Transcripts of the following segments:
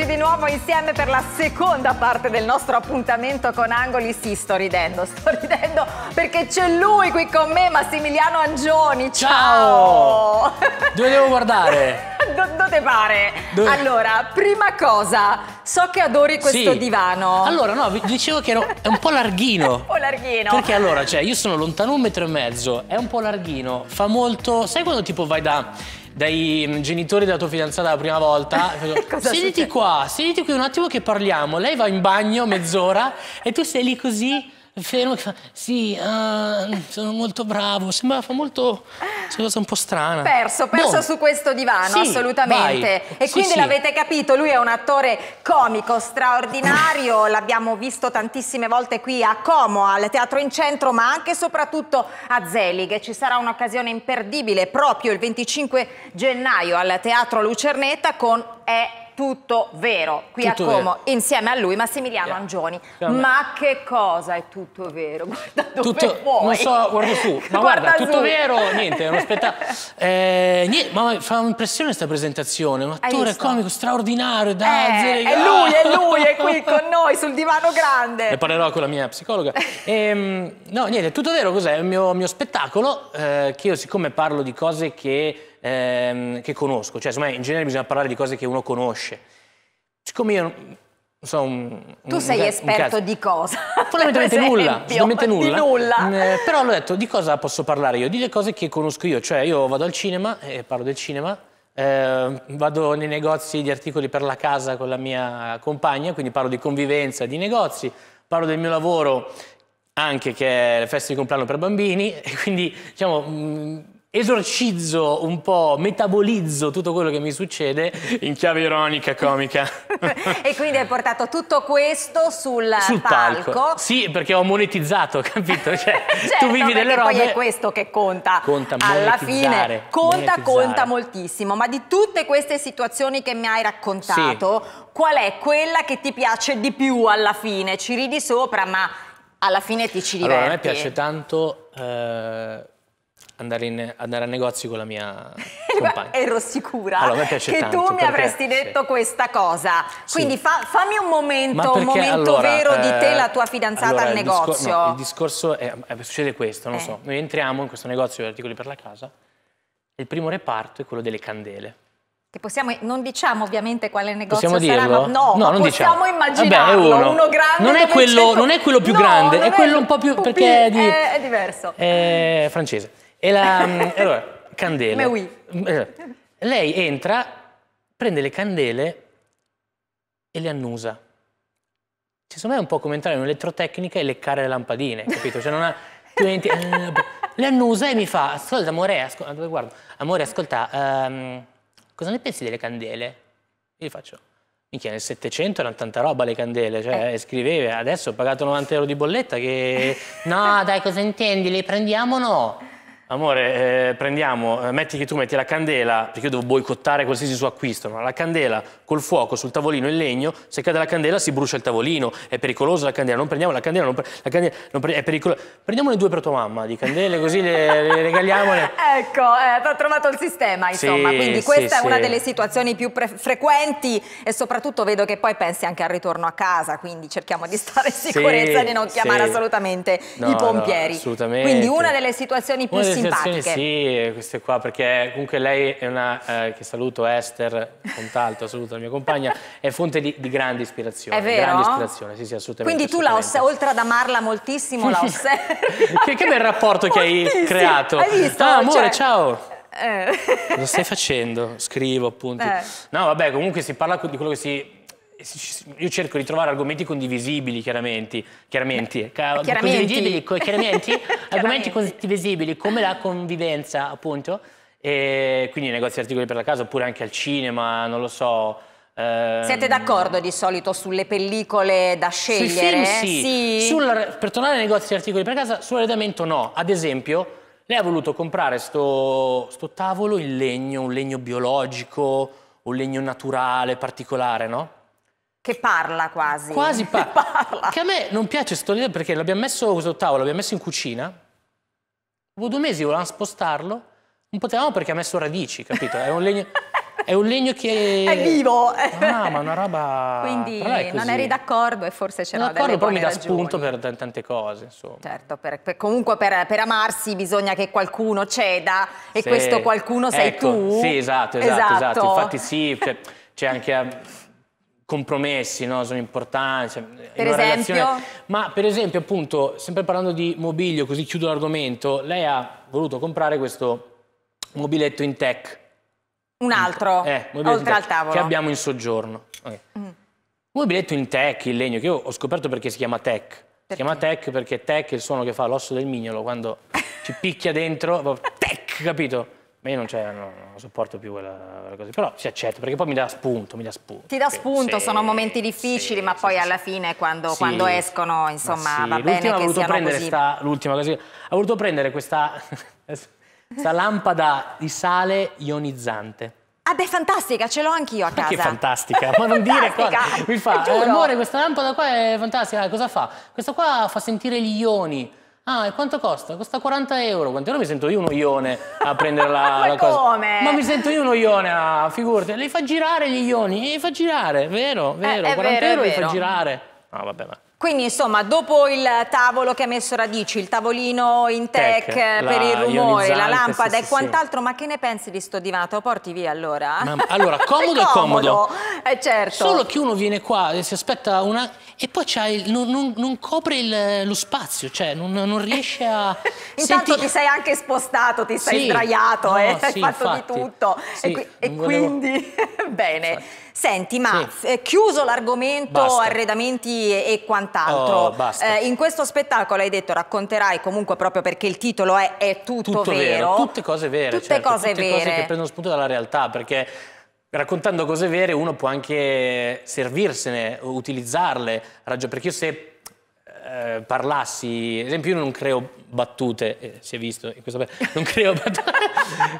Eccoci di nuovo insieme per la seconda parte del nostro appuntamento con Angoli. Sì, sto ridendo, sto ridendo perché c'è lui qui con me, Massimiliano Angioni. Ciao! Ciao. Dove devo guardare? dove pare? Dove... Allora, prima cosa, so che adori questo sì. divano. Allora, no, vi dicevo che ero, è un po' larghino. un po' larghino. Perché allora, cioè, io sono lontano un metro e mezzo, è un po' larghino, fa molto... Sai quando tipo vai da dai mm, genitori della tua fidanzata la prima volta, Siediti qua, sediti qui un attimo che parliamo. Lei va in bagno mezz'ora e tu sei lì così fermo sì, uh, sono molto bravo, sembra fa molto sono cosa un po' strana. Perso, perso Buon. su questo divano, sì, assolutamente. Vai. E sì, quindi sì. l'avete capito, lui è un attore comico straordinario, l'abbiamo visto tantissime volte qui a Como, al Teatro in Centro, ma anche e soprattutto a Zelig. Ci sarà un'occasione imperdibile proprio il 25 gennaio al Teatro Lucernetta con E tutto vero qui tutto a Como vero. insieme a lui Massimiliano yeah. Angioni. Yeah. Ma che cosa è tutto vero? Guarda dove tutto, vuoi. Non so, guarda su, ma guarda, guarda tutto su. vero, niente, è uno spettacolo. eh, ma fa un'impressione questa presentazione, un attore comico straordinario, da eh, È lui, è lui, è qui con noi sul divano grande. Ne parlerò con la mia psicologa. E, ehm, no, niente, tutto vero cos'è? È il mio, mio spettacolo eh, che io siccome parlo di cose che ehm, che conosco, cioè insomma in genere bisogna parlare di cose che uno conosce. Siccome io sono un, tu un, sei un, esperto di cosa? Fondamentalmente nulla, fondamentalmente nulla. nulla. Mm, eh, però l'ho detto, di cosa posso parlare io? Di le cose che conosco io, cioè io vado al cinema e eh, parlo del cinema, eh, vado nei negozi di articoli per la casa con la mia compagna, quindi parlo di convivenza, di negozi, parlo del mio lavoro anche che è le feste di compleanno per bambini e quindi diciamo... Mh, mm, esorcizzo un po', metabolizzo tutto quello che mi succede in chiave ironica, comica. e quindi hai portato tutto questo sul, sul palco. palco. Sì, perché ho monetizzato, capito? Cioè, certo, tu vivi delle robe... poi è questo che conta. Conta Alla fine conta, conta moltissimo. Ma di tutte queste situazioni che mi hai raccontato, sì. qual è quella che ti piace di più alla fine? Ci ridi sopra, ma alla fine ti ci diverti. Allora, a me piace tanto... Eh andare, in, andare a negozi con la mia compagna. Ero sicura allora, che tanto, tu mi avresti detto sì. questa cosa. Quindi sì. fa, fammi un momento, perché, un momento allora, vero di te, eh, la tua fidanzata allora, al il negozio. Discor no, il discorso è, è, succede questo, non eh. so. Noi entriamo in questo negozio di articoli per la casa e il primo reparto è quello delle candele. Che possiamo, non diciamo ovviamente quale negozio possiamo saranno, dirlo? no, no non possiamo diciamo. Eh immaginarlo, Vabbè, uno. uno. grande non è, quello, non è quello più no, grande, è quello un po' più, pupì, perché è, di, è diverso. È eh. francese. E la, mm, allora, candele. oui. Mm, eh, lei entra, prende le candele e le annusa. Cioè, secondo me è un po' come entrare in un'elettrotecnica e leccare le lampadine, capito? Cioè, non ha più niente... Eh, le annusa e mi fa, ascolta amore, ascol... guarda, amore, ascolta, um, cosa ne pensi delle candele? Io gli faccio, Minchia, nel 700 erano tanta roba le candele, cioè eh. scriveva, adesso ho pagato 90 euro di bolletta che... No, dai, cosa intendi? Le prendiamo o no? Amore, eh, prendiamo, eh, metti che tu metti la candela, perché io devo boicottare qualsiasi suo acquisto, ma la candela col fuoco sul tavolino in legno, se cade la candela si brucia il tavolino, è pericolosa la candela, non prendiamo la candela, non pre la candela non pre è pericolosa. Prendiamone due per tua mamma di candele, così le, le regaliamole. ecco, eh, ho trovato il sistema, insomma, sì, quindi questa sì, è una delle situazioni più frequenti e soprattutto vedo che poi pensi anche al ritorno a casa, quindi cerchiamo di stare in sicurezza e di non chiamare assolutamente no, i pompieri. No, assolutamente. Quindi una delle situazioni più simpatiche. sì, eh, queste qua, perché comunque lei è una, eh, che saluto Esther Contalto, saluto la mia compagna, è fonte di, di grande ispirazione. È vero? Grande ispirazione, sì, sì, assolutamente. Quindi tu, assolutamente. oltre ad amarla moltissimo, la osservi. che, che, bel rapporto che hai creato. Hai visto? Ah, amore, cioè... ciao. Eh. Cosa stai facendo? Scrivo, appunto. Eh. No, vabbè, comunque si parla di quello che si eh, io cerco di trovare argomenti condivisibili, chiaramente. Chiaramente. chiaramente. Condivisibili, chiaramente, chiaramente. Argomenti condivisibili, come la convivenza, appunto. E quindi negozi articoli per la casa, oppure anche al cinema, non lo so. Ehm, Siete d'accordo di solito sulle pellicole da scegliere? Sui film sì. sì. Sul, per tornare ai negozi di articoli per casa, sull'arredamento no. Ad esempio, lei ha voluto comprare sto, sto tavolo in legno, un legno biologico, un legno naturale, particolare, no? Che parla quasi. Quasi pa che parla. Che a me non piace questo libro perché l'abbiamo messo sul tavolo, l'abbiamo messo in cucina. Dopo due mesi volevamo spostarlo. Non potevamo perché ha messo radici, capito? È un legno... È un legno che... È vivo! Ah, ma una roba... Quindi non eri d'accordo e forse c'erano delle d'accordo, però mi dà ragioni. spunto per tante cose, insomma. Certo, per, per, comunque per, per, amarsi bisogna che qualcuno ceda e sì. questo qualcuno sei ecco, tu. Sì, esatto, esatto, esatto. esatto. Infatti sì, c'è anche compromessi no? sono importanti. Cioè, per esempio? Relazione... Ma per esempio, appunto, sempre parlando di mobilio, così chiudo l'argomento, lei ha voluto comprare questo mobiletto in tech. Un altro, eh, oltre al tavolo. Che abbiamo in soggiorno. Okay. Mm. Mm-hmm. Un mobiletto in tech, in legno, che io ho scoperto perché si chiama tech. Perché? Si chiama tech perché tech è il suono che fa l'osso del mignolo quando ci picchia dentro, tech, capito? Ma io non, cioè, non, sopporto più quella, quella, cosa, però si accetta perché poi mi dà spunto, mi dà spunto. Ti dà spunto, sì, sono momenti difficili, sì, ma poi sì, alla fine quando, quando, escono, insomma, va bene che voluto siano così. Sta, l'ultima cosa, ha voluto prendere questa, questa lampada di sale ionizzante. Ah beh, fantastica, ce l'ho anch'io a casa. Ma che fantastica, ma non dire qua. Mi fa, eh, amore, questa lampada qua è fantastica, cosa fa? Questa qua fa sentire gli ioni. Ah, e quanto costa? Costa 40 euro. Quanto euro mi sento io un oione a prendere la, la cosa? Come? Ma mi sento io un oione a ah, figurati. Li fa girare gli ioni, li fa girare, vero, eh, vero. Eh, 40 vero, euro li fa girare. No, ah, vabbè, ma. Quindi insomma dopo il tavolo che ha messo radici, il tavolino in tech, tech eh, per il rumore, la lampada sì, e quant'altro, sì. ma che ne pensi di sto divano? Porti via allora. Ma, allora, comodo è comodo. comodo. Eh, certo. Solo che uno viene qua e si aspetta una... e poi il... non, non, non, copre il... lo spazio, cioè non, non riesce a... Intanto Senti... ti sei anche spostato, ti sei sì. sdraiato, no, eh, hai fatto infatti. di tutto. e, qui... e volevo... quindi, bene. Infatti. Senti, ma sì. Eh, chiuso l'argomento arredamenti e, e quant'altro, oh, eh, in questo spettacolo hai detto racconterai comunque proprio perché il titolo è È tutto, tutto vero. vero. Tutte cose vere, tutte, certo, cose, tutte vere. cose che prendono spunto dalla realtà perché raccontando cose vere uno può anche servirsene, utilizzarle, perché io se eh, parlassi, ad esempio io non creo battute, eh, si è visto in questa non creo battute,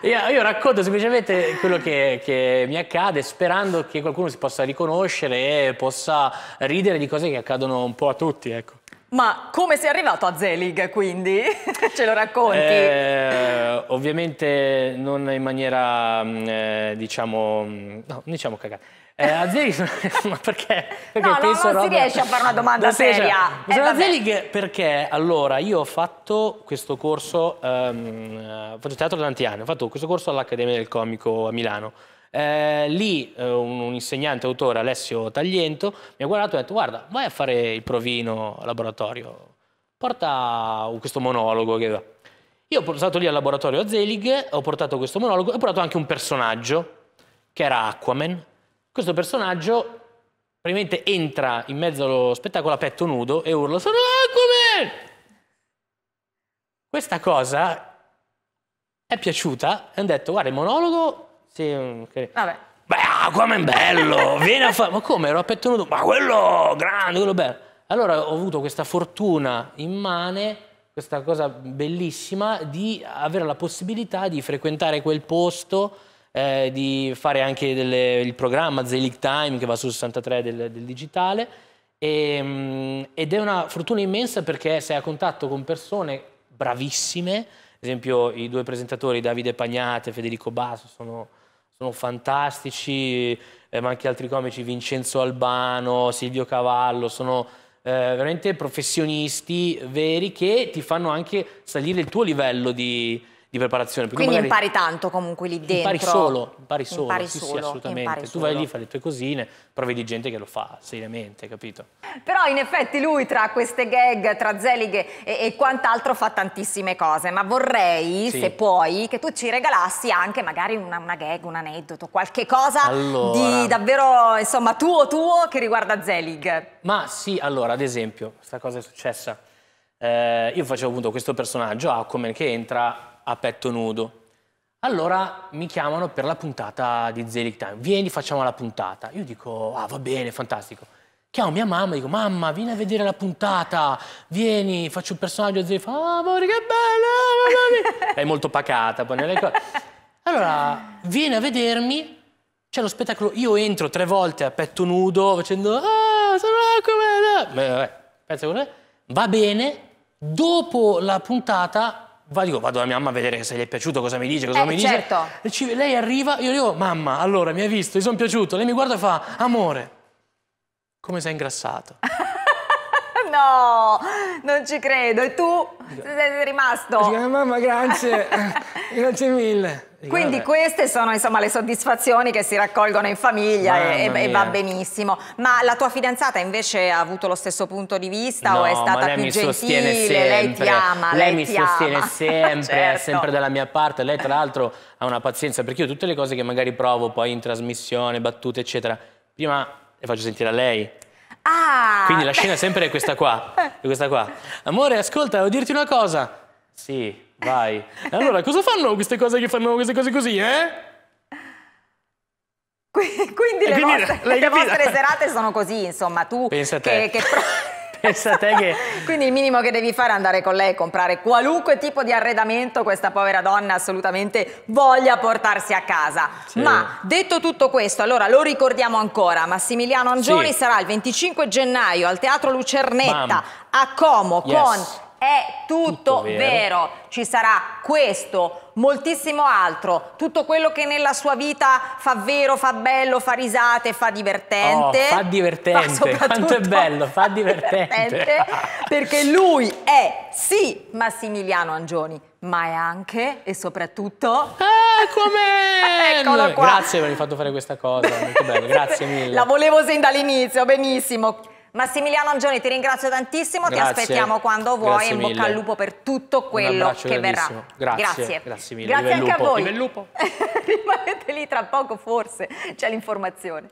io, io, racconto semplicemente quello che, che, mi accade sperando che qualcuno si possa riconoscere e possa ridere di cose che accadono un po' a tutti, ecco. Ma come sei arrivato a Zelig, quindi? Ce lo racconti? Eh, ovviamente non in maniera, mm, eh, diciamo, mm, no, diciamo cagata. Eh, Azelis, ma perché? perché no, penso no, non Robert... si riesce a fare una domanda seria. Eh, Azelis perché, allora, io ho fatto questo corso, um, ehm, ho eh, fatto teatro da tanti anni, ho fatto questo corso all'Accademia del Comico a Milano. Eh, lì eh, un, un, insegnante autore, Alessio Tagliento, mi ha guardato e ha detto guarda, vai a fare il provino al laboratorio, porta questo monologo che... Io ho portato lì al laboratorio a Zelig, ho portato questo monologo e ho portato anche un personaggio che era Aquaman, questo personaggio praticamente entra in mezzo allo spettacolo a petto nudo e urla «Sono Aquaman!». Questa cosa è piaciuta e hanno detto «Guarda, il monologo...» sì, okay. Mm, Vabbè. Beh, Aquaman bello, vieni a fare... Ma come? Ero a petto nudo? Ma quello grande, quello bello. Allora ho avuto questa fortuna immane questa cosa bellissima di avere la possibilità di frequentare quel posto eh, di fare anche delle, il programma Zelig Time che va sul 63 del, del digitale e, ehm, ed è una fortuna immensa perché sei a contatto con persone bravissime, ad esempio i due presentatori Davide Pagnate e Federico Basso sono, sono fantastici, eh, ma anche altri comici Vincenzo Albano, Silvio Cavallo, sono eh, veramente professionisti veri che ti fanno anche salire il tuo livello di di preparazione. Quindi impari tanto comunque lì dentro. Impari solo, impari solo, impari sì, solo, sì, assolutamente. Tu vai lì, fai le tue cosine, però vedi gente che lo fa seriamente, capito? Però in effetti lui tra queste gag, tra zelighe e, e quant'altro fa tantissime cose, ma vorrei, sì. se puoi, che tu ci regalassi anche magari una, una gag, un aneddoto, qualche cosa allora. di davvero, insomma, tuo tuo che riguarda Zelig. Ma sì, allora, ad esempio, questa cosa è successa. Eh, io facevo appunto questo personaggio, Aquaman, che entra a petto nudo. Allora mi chiamano per la puntata di Zelig Time. Vieni, facciamo la puntata. Io dico, ah, va bene, fantastico. Chiamo mia mamma, dico, mamma, vieni a vedere la puntata, vieni, faccio il personaggio. Zelig fa, ah, amore, che bello, ah, mamma mia. È molto pacata. Allora, vieni a vedermi, c'è lo spettacolo. Io entro tre volte a petto nudo, facendo, ah, sono Aquaman. Eh. va bene, dopo la puntata Va, dico, vado alla mia mamma a vedere se gli è piaciuto, cosa mi dice, cosa eh, mi certo. dice. Ci, lei arriva, io dico, mamma, allora mi hai visto, mi sono piaciuto. Lei mi guarda e fa, amore, come sei ingrassato. no, non ci credo. E tu sei rimasto? Dico, eh, mamma, grazie. Grazie mille. Quindi queste sono insomma, le soddisfazioni che si raccolgono in famiglia e, e, va benissimo. Ma la tua fidanzata invece ha avuto lo stesso punto di vista no, o è stata lei più mi gentile? Sempre. Lei ti ama, lei, lei mi sostiene ama. sempre, certo. è sempre dalla mia parte. Lei tra l'altro ha una pazienza perché io tutte le cose che magari provo poi in trasmissione, battute eccetera, prima le faccio sentire a lei. Ah. Quindi la scena sempre è questa qua, è questa qua. Amore, ascolta, devo dirti una cosa. Sì, Vai. Allora, cosa fanno queste cose che fanno queste cose così, eh? Quindi, le, quindi vostre, le, vostre, serate sono così, insomma, tu Pensa che... che... Pensa te che... Quindi il minimo che devi fare è andare con lei e comprare qualunque tipo di arredamento questa povera donna assolutamente voglia portarsi a casa. Sì. Ma detto tutto questo, allora lo ricordiamo ancora, Massimiliano Angioni sì. sarà il 25 gennaio al Teatro Lucernetta Bam. a Como yes. con è tutto, tutto vero. vero. Ci sarà questo, moltissimo altro, tutto quello che nella sua vita fa vero, fa bello, fa risate, fa divertente. Oh, fa divertente, fa quanto è bello, fa divertente. divertente perché lui è sì Massimiliano Angioni, ma è anche e soprattutto... Ah, com'è? Eccolo qua. Grazie per avermi fatto fare questa cosa, molto bello, grazie mille. La volevo sin dall'inizio, benissimo. Massimiliano Angioni, ti ringrazio tantissimo, grazie. ti aspettiamo quando vuoi, e in bocca al lupo per tutto quello che verrà. Grazie. Grazie, grazie mille. Grazie Vive anche a voi. Rimanete lì tra poco forse, c'è l'informazione.